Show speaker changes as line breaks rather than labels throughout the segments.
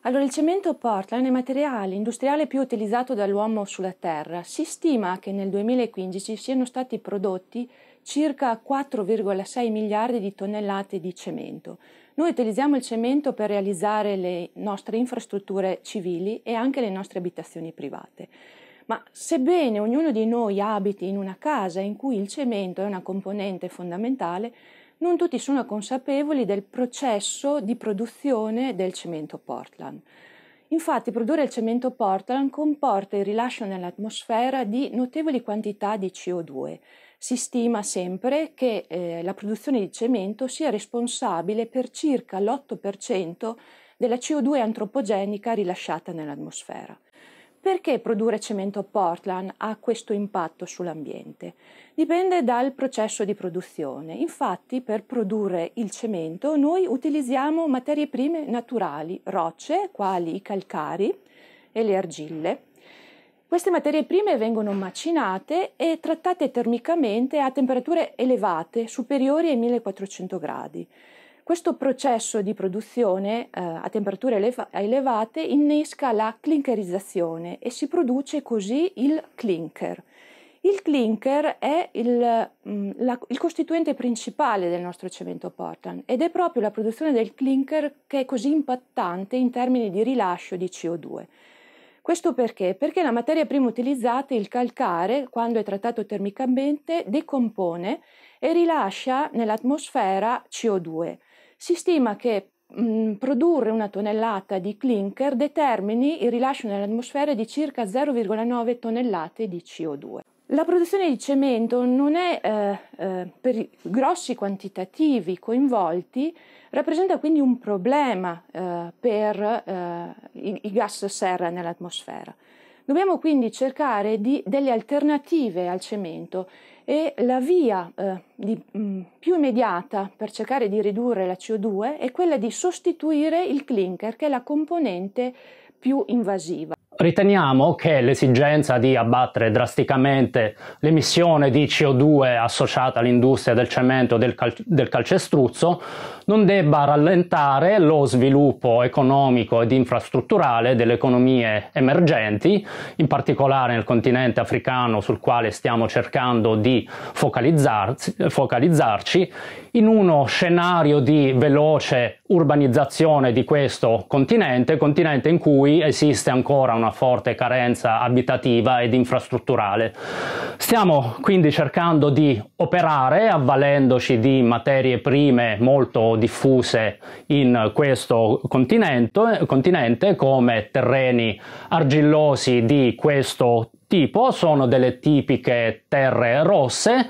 Allora, il cemento Portland è il materiale industriale più utilizzato dall'uomo sulla Terra. Si stima che nel 2015 siano stati prodotti circa 4,6 miliardi di tonnellate di cemento. Noi utilizziamo il cemento per realizzare le nostre infrastrutture civili e anche le nostre abitazioni private. Ma sebbene ognuno di noi abiti in una casa in cui il cemento è una componente fondamentale, non tutti sono consapevoli del processo di produzione del cemento Portland. Infatti produrre il cemento Portland comporta il rilascio nell'atmosfera di notevoli quantità di CO2. Si stima sempre che eh, la produzione di cemento sia responsabile per circa l'8% della CO2 antropogenica rilasciata nell'atmosfera. Perché produrre cemento a Portland ha questo impatto sull'ambiente? Dipende dal processo di produzione. Infatti, per produrre il cemento noi utilizziamo materie prime naturali, rocce, quali i calcari e le argille. Queste materie prime vengono macinate e trattate termicamente a temperature elevate, superiori ai 1400 gradi. Questo processo di produzione eh, a temperature eleva- elevate innesca la clinkerizzazione e si produce così il clinker. Il clinker è il, mh, mm, la, il, costituente principale del nostro cemento Portland ed è proprio la produzione del clinker che è così impattante in termini di rilascio di CO2. Questo perché? Perché la materia prima utilizzata, il calcare, quando è trattato termicamente, decompone e rilascia nell'atmosfera CO2 si stima che mh, mm, produrre una tonnellata di clinker determini il rilascio nell'atmosfera di circa 0,9 tonnellate di CO2. La produzione di cemento non è eh, eh, per i grossi quantitativi coinvolti, rappresenta quindi un problema eh, per eh, i, i gas serra nell'atmosfera. Dobbiamo quindi cercare di, delle alternative al cemento e la via eh, di, mh, mm, più immediata per cercare di ridurre la CO2 è quella di sostituire il clinker che è la componente più invasiva.
Riteniamo che l'esigenza di abbattere drasticamente l'emissione di CO2 associata all'industria del cemento e del, cal- del calcestruzzo non debba rallentare lo sviluppo economico ed infrastrutturale delle economie emergenti, in particolare nel continente africano sul quale stiamo cercando di focalizzarci, in uno scenario di veloce urbanizzazione di questo continente, continente in cui esiste ancora una una forte carenza abitativa ed infrastrutturale. Stiamo quindi cercando di operare avvalendoci di materie prime molto diffuse in questo continente, continente come terreni argillosi di questo tipo, sono delle tipiche terre rosse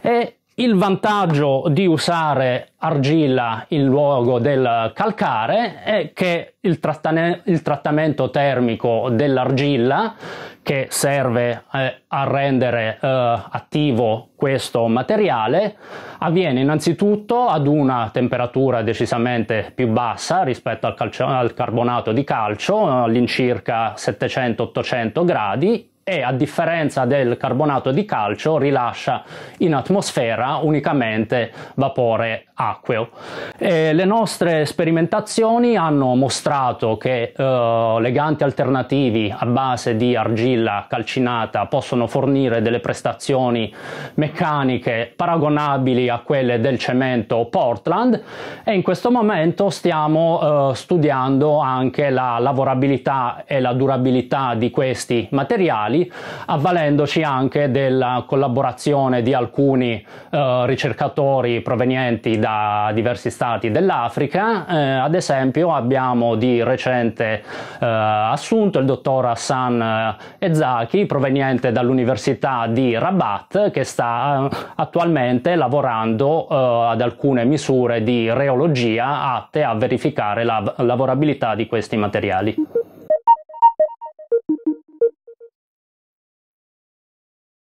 e il vantaggio di usare argilla in luogo del calcare è che il, trattane- il trattamento termico dell'argilla che serve eh, a rendere eh, attivo questo materiale avviene innanzitutto ad una temperatura decisamente più bassa rispetto al, calcio- al carbonato di calcio, all'incirca 700-800 gradi, e a differenza del carbonato di calcio rilascia in atmosfera unicamente vapore acqueo. E le nostre sperimentazioni hanno mostrato che eh, leganti alternativi a base di argilla calcinata possono fornire delle prestazioni meccaniche paragonabili a quelle del cemento Portland e in questo momento stiamo eh, studiando anche la lavorabilità e la durabilità di questi materiali mondiali, avvalendoci anche della collaborazione di alcuni eh, ricercatori provenienti da diversi stati dell'Africa. Eh, ad esempio abbiamo di recente eh, assunto il dottor Hassan Ezaki, proveniente dall'Università di Rabat, che sta eh, attualmente lavorando eh, ad alcune misure di reologia atte a verificare la lavorabilità di questi materiali.